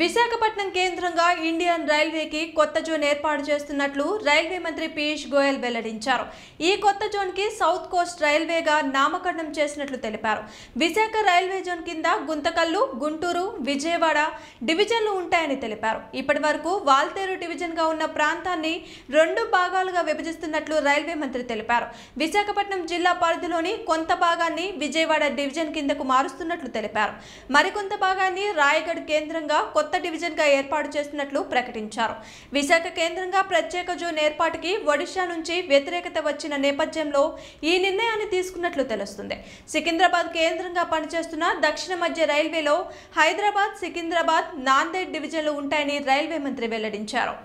విశాఖపట్నం కేంద్రంగా ఇండియన్ రైల్వేకి కొత్త జోన్ ఏర్పాటు చేస్తున్నట్లు రైల్వే మంత్రి పీయూష్ గోయల్ వెల్లడించారు ఈ కొత్త జోన్కి సౌత్ కోస్ట్ రైల్వేగా నామకరణం చేసినట్లు తెలిపారు విశాఖ రైల్వే జోన్ కింద గుంతకల్లు గుంటూరు విజయవాడ డివిజన్లు ఉంటాయని తెలిపారు ఇప్పటి వరకు వాల్తేరు డివిజన్గా ఉన్న ప్రాంతాన్ని రెండు భాగాలుగా విభజిస్తున్నట్లు రైల్వే మంత్రి తెలిపారు విశాఖపట్నం జిల్లా పరిధిలోని కొంత భాగాన్ని విజయవాడ డివిజన్ కిందకు మారుస్తున్నట్లు తెలిపారు మరికొంత భాగాన్ని రాయగఢ్ కేంద్రంగా కొత్త డివిజన్గా ఏర్పాటు చేస్తున్నట్లు ప్రకటించారు విశాఖ కేంద్రంగా ప్రత్యేక జోన్ ఏర్పాటుకి ఒడిషా నుంచి వ్యతిరేకత వచ్చిన నేపథ్యంలో ఈ నిర్ణయాన్ని తీసుకున్నట్లు తెలుస్తుంది సికింద్రాబాద్ కేంద్రంగా పనిచేస్తున్న దక్షిణ మధ్య రైల్వేలో హైదరాబాద్ సికింద్రాబాద్ నాందేడ్ డివిజన్లు ఉంటాయని రైల్వే మంత్రి వెల్లడించారు